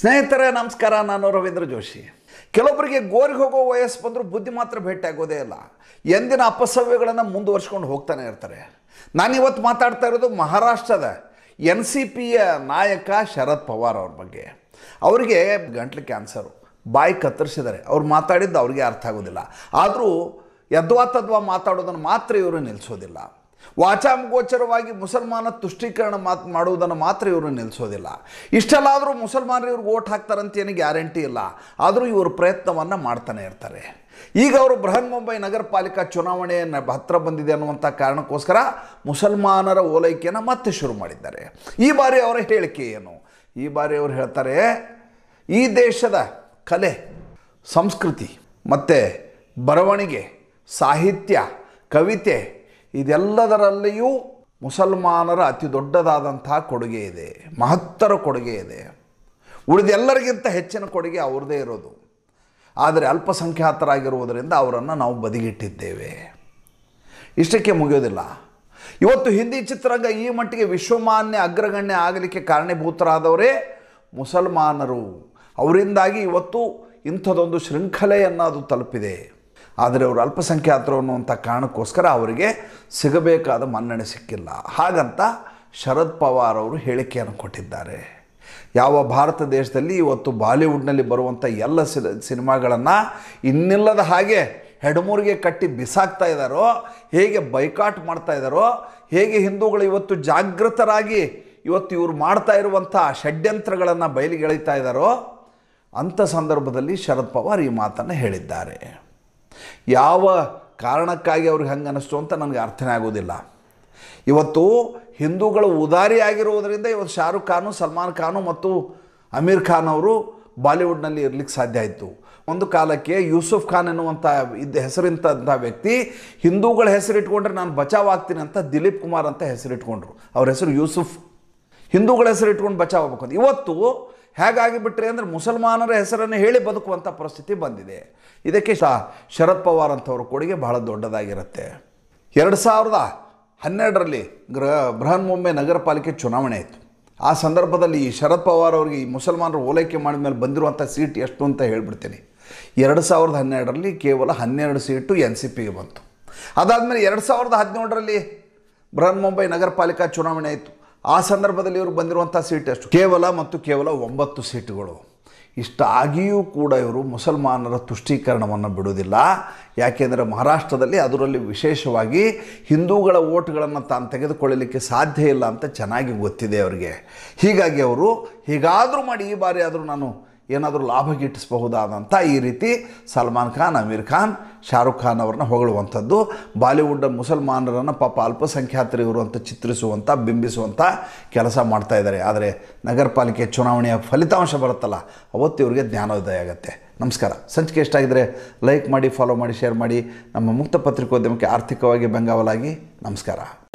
ಸ್ನೇಹಿತರೆ ನಮಸ್ಕಾರ ನಾನು ರವೀಂದ್ರ ಜೋಶಿ ಕೆಲವೊಬ್ಬರಿಗೆ ಗೋರಿಗೆ ಹೋಗೋ ವಯಸ್ಸು ಬಂದರೂ ಬುದ್ಧಿ ಮಾತ್ರ ಆಗೋದೇ ಇಲ್ಲ ಎಂದಿನ ಅಪಸವ್ಯಗಳನ್ನು ಮುಂದುವರ್ಸ್ಕೊಂಡು ಹೋಗ್ತಾನೆ ಇರ್ತಾರೆ ನಾನಿವತ್ತು ಮಾತಾಡ್ತಾ ಇರೋದು ಮಹಾರಾಷ್ಟ್ರದ ಎನ್ ಸಿ ಪಿಯ ನಾಯಕ ಶರದ್ ಪವಾರ್ ಅವ್ರ ಬಗ್ಗೆ ಅವರಿಗೆ ಗಂಟ್ಲು ಕ್ಯಾನ್ಸರು ಬಾಯಿ ಕತ್ತರಿಸಿದ್ದಾರೆ ಅವ್ರು ಮಾತಾಡಿದ್ದು ಅವ್ರಿಗೆ ಅರ್ಥ ಆಗೋದಿಲ್ಲ ಆದರೂ ಯದ್ವಾ ತದ್ವಾ ಮಾತಾಡೋದನ್ನು ಮಾತ್ರ ಇವರು ನಿಲ್ಲಿಸೋದಿಲ್ಲ ವಾಚಾಮಗೋಚರವಾಗಿ ಮುಸಲ್ಮಾನ ತುಷ್ಟೀಕರಣ ಮಾತು ಮಾಡುವುದನ್ನು ಮಾತ್ರ ಇವರು ನಿಲ್ಲಿಸೋದಿಲ್ಲ ಇಷ್ಟೆಲ್ಲಾದರೂ ಮುಸಲ್ಮಾನರು ಇವ್ರಿಗೆ ಓಟ್ ಹಾಕ್ತಾರಂತ ಏನು ಗ್ಯಾರಂಟಿ ಇಲ್ಲ ಆದರೂ ಇವರು ಪ್ರಯತ್ನವನ್ನು ಮಾಡ್ತಾನೆ ಇರ್ತಾರೆ ಈಗ ಅವರು ಬೃಹನ್ ಮುಂಬೈ ನಗರ ಪಾಲಿಕಾ ಚುನಾವಣೆಯನ್ನು ಹತ್ತಿರ ಬಂದಿದೆ ಅನ್ನುವಂಥ ಕಾರಣಕ್ಕೋಸ್ಕರ ಮುಸಲ್ಮಾನರ ಓಲೈಕೆಯನ್ನು ಮತ್ತೆ ಶುರು ಮಾಡಿದ್ದಾರೆ ಈ ಬಾರಿ ಅವರ ಹೇಳಿಕೆ ಏನು ಈ ಬಾರಿ ಅವರು ಹೇಳ್ತಾರೆ ಈ ದೇಶದ ಕಲೆ ಸಂಸ್ಕೃತಿ ಮತ್ತು ಬರವಣಿಗೆ ಸಾಹಿತ್ಯ ಕವಿತೆ ಇದೆಲ್ಲದರಲ್ಲಿಯೂ ಮುಸಲ್ಮಾನರ ಅತಿ ದೊಡ್ಡದಾದಂಥ ಕೊಡುಗೆ ಇದೆ ಮಹತ್ತರ ಕೊಡುಗೆ ಇದೆ ಉಳಿದೆಲ್ಲರಿಗಿಂತ ಹೆಚ್ಚಿನ ಕೊಡುಗೆ ಅವ್ರದ್ದೇ ಇರೋದು ಆದರೆ ಅಲ್ಪಸಂಖ್ಯಾತರಾಗಿರುವುದರಿಂದ ಅವರನ್ನು ನಾವು ಬದಿಗಿಟ್ಟಿದ್ದೇವೆ ಇಷ್ಟಕ್ಕೆ ಮುಗಿಯೋದಿಲ್ಲ ಇವತ್ತು ಹಿಂದಿ ಚಿತ್ರರಂಗ ಈ ಮಟ್ಟಿಗೆ ವಿಶ್ವಮಾನ್ಯ ಅಗ್ರಗಣ್ಯ ಆಗಲಿಕ್ಕೆ ಕಾರಣೀಭೂತರಾದವರೇ ಮುಸಲ್ಮಾನರು ಅವರಿಂದಾಗಿ ಇವತ್ತು ಇಂಥದೊಂದು ಶೃಂಖಲೆಯನ್ನು ಅದು ತಲುಪಿದೆ ಆದರೆ ಅವರು ಅಲ್ಪಸಂಖ್ಯಾತರು ಅನ್ನುವಂಥ ಕಾರಣಕ್ಕೋಸ್ಕರ ಅವರಿಗೆ ಸಿಗಬೇಕಾದ ಮನ್ನಣೆ ಸಿಕ್ಕಿಲ್ಲ ಹಾಗಂತ ಶರದ್ ಪವಾರ್ ಅವರು ಹೇಳಿಕೆಯನ್ನು ಕೊಟ್ಟಿದ್ದಾರೆ ಯಾವ ಭಾರತ ದೇಶದಲ್ಲಿ ಇವತ್ತು ಬಾಲಿವುಡ್ನಲ್ಲಿ ಬರುವಂಥ ಎಲ್ಲ ಸಿನಿಮಾಗಳನ್ನು ಇನ್ನಿಲ್ಲದ ಹಾಗೆ ಹೆಡ್ಮೂರಿಗೆ ಕಟ್ಟಿ ಬಿಸಾಕ್ತಾ ಇದ್ದಾರೋ ಹೇಗೆ ಬೈಕಾಟ್ ಮಾಡ್ತಾ ಇದ್ದಾರೋ ಹೇಗೆ ಹಿಂದೂಗಳು ಇವತ್ತು ಜಾಗೃತರಾಗಿ ಇವತ್ತು ಇವರು ಮಾಡ್ತಾ ಇರುವಂಥ ಷಡ್ಯಂತ್ರಗಳನ್ನು ಬಯಲಿಗೆಳಿತಾ ಇದ್ದಾರೋ ಅಂಥ ಸಂದರ್ಭದಲ್ಲಿ ಶರದ್ ಪವಾರ್ ಈ ಮಾತನ್ನು ಹೇಳಿದ್ದಾರೆ ಯಾವ ಕಾರಣಕ್ಕಾಗಿ ಅವ್ರಿಗೆ ಹಂಗೆ ಅನ್ನಿಸ್ತು ಅಂತ ನನಗೆ ಅರ್ಥನೇ ಆಗೋದಿಲ್ಲ ಇವತ್ತು ಹಿಂದೂಗಳು ಉದಾರಿಯಾಗಿರುವುದರಿಂದ ಇವತ್ತು ಶಾರುಖ್ ಖಾನು ಸಲ್ಮಾನ್ ಖಾನು ಮತ್ತು ಅಮೀರ್ ಖಾನ್ ಅವರು ಬಾಲಿವುಡ್ನಲ್ಲಿ ಇರ್ಲಿಕ್ಕೆ ಸಾಧ್ಯ ಆಯಿತು ಒಂದು ಕಾಲಕ್ಕೆ ಯೂಸುಫ್ ಖಾನ್ ಎನ್ನುವಂಥ ಇದ್ದ ಹೆಸರಿಂತಹ ವ್ಯಕ್ತಿ ಹಿಂದೂಗಳ ಹೆಸರಿಟ್ಕೊಂಡ್ರೆ ನಾನು ಬಚಾವ್ ಆಗ್ತೀನಿ ಅಂತ ದಿಲೀಪ್ ಕುಮಾರ್ ಅಂತ ಹೆಸರಿಟ್ಕೊಂಡ್ರು ಅವ್ರ ಹೆಸರು ಯೂಸುಫ್ ಹಿಂದೂಗಳ ಹೆಸರು ಇಟ್ಕೊಂಡು ಬಚಾವ್ ಆಗ್ಬೇಕು ಇವತ್ತು ಹೇಗಾಗಿಬಿಟ್ರೆ ಅಂದರೆ ಮುಸಲ್ಮಾನರ ಹೆಸರನ್ನು ಹೇಳಿ ಬದುಕುವಂಥ ಪರಿಸ್ಥಿತಿ ಬಂದಿದೆ ಇದಕ್ಕೆ ಸಹ ಶರದ್ ಪವಾರ್ ಅಂಥವ್ರ ಕೊಡುಗೆ ಬಹಳ ದೊಡ್ಡದಾಗಿರುತ್ತೆ ಎರಡು ಸಾವಿರದ ಹನ್ನೆರಡರಲ್ಲಿ ಗೃಹ ಮುಂಬೈ ನಗರ ಪಾಲಿಕೆ ಚುನಾವಣೆ ಆಯಿತು ಆ ಸಂದರ್ಭದಲ್ಲಿ ಈ ಶರದ್ ಪವಾರ್ ಅವರಿಗೆ ಈ ಮುಸಲ್ಮಾನರು ಓಲೈಕೆ ಮಾಡಿದ ಮೇಲೆ ಬಂದಿರುವಂಥ ಸೀಟ್ ಎಷ್ಟು ಅಂತ ಹೇಳಿಬಿಡ್ತೀನಿ ಎರಡು ಸಾವಿರದ ಹನ್ನೆರಡರಲ್ಲಿ ಕೇವಲ ಹನ್ನೆರಡು ಸೀಟು ಎನ್ ಸಿ ಪಿಗೆ ಬಂತು ಅದಾದಮೇಲೆ ಎರಡು ಸಾವಿರದ ಹದಿನೇಳರಲ್ಲಿ ಬೃಹನ್ ಮುಂಬೈ ನಗರಪಾಲಿಕಾ ಚುನಾವಣೆ ಆಯಿತು ಆ ಸಂದರ್ಭದಲ್ಲಿ ಇವರು ಬಂದಿರುವಂಥ ಸೀಟ್ ಎಷ್ಟು ಕೇವಲ ಮತ್ತು ಕೇವಲ ಒಂಬತ್ತು ಸೀಟುಗಳು ಇಷ್ಟಾಗಿಯೂ ಕೂಡ ಇವರು ಮುಸಲ್ಮಾನರ ತುಷ್ಟೀಕರಣವನ್ನು ಬಿಡುವುದಿಲ್ಲ ಯಾಕೆಂದರೆ ಮಹಾರಾಷ್ಟ್ರದಲ್ಲಿ ಅದರಲ್ಲಿ ವಿಶೇಷವಾಗಿ ಹಿಂದೂಗಳ ಓಟ್ಗಳನ್ನು ತಾನು ತೆಗೆದುಕೊಳ್ಳಲಿಕ್ಕೆ ಸಾಧ್ಯ ಇಲ್ಲ ಅಂತ ಚೆನ್ನಾಗಿ ಗೊತ್ತಿದೆ ಅವರಿಗೆ ಹೀಗಾಗಿ ಅವರು ಹೀಗಾದರೂ ಮಾಡಿ ಈ ಬಾರಿ ಆದರೂ ನಾನು ಏನಾದರೂ ಲಾಭ ಗಿಟ್ಟಿಸಬಹುದಾದಂಥ ಈ ರೀತಿ ಸಲ್ಮಾನ್ ಖಾನ್ ಅಮೀರ್ ಖಾನ್ ಶಾರುಖ್ ಖಾನ್ ಅವ್ರನ್ನ ಹೊಗಳುವಂಥದ್ದು ಬಾಲಿವುಡ್ ಮುಸಲ್ಮಾನರನ್ನು ಪಾಪ ಅಲ್ಪಸಂಖ್ಯಾತರು ಇವರು ಅಂತ ಚಿತ್ರಿಸುವಂಥ ಬಿಂಬಿಸುವಂಥ ಕೆಲಸ ಮಾಡ್ತಾ ಇದ್ದಾರೆ ಆದರೆ ನಗರ ಪಾಲಿಕೆ ಚುನಾವಣೆಯ ಫಲಿತಾಂಶ ಬರುತ್ತಲ್ಲ ಅವತ್ತು ಇವರಿಗೆ ಜ್ಞಾನೋದಯ ಆಗುತ್ತೆ ನಮಸ್ಕಾರ ಸಂಚಿಕೆ ಎಷ್ಟಾಗಿದ್ದರೆ ಲೈಕ್ ಮಾಡಿ ಫಾಲೋ ಮಾಡಿ ಶೇರ್ ಮಾಡಿ ನಮ್ಮ ಮುಕ್ತ ಪತ್ರಿಕೋದ್ಯಮಕ್ಕೆ ಆರ್ಥಿಕವಾಗಿ ಬೆಂಗಾವಲಾಗಿ ನಮಸ್ಕಾರ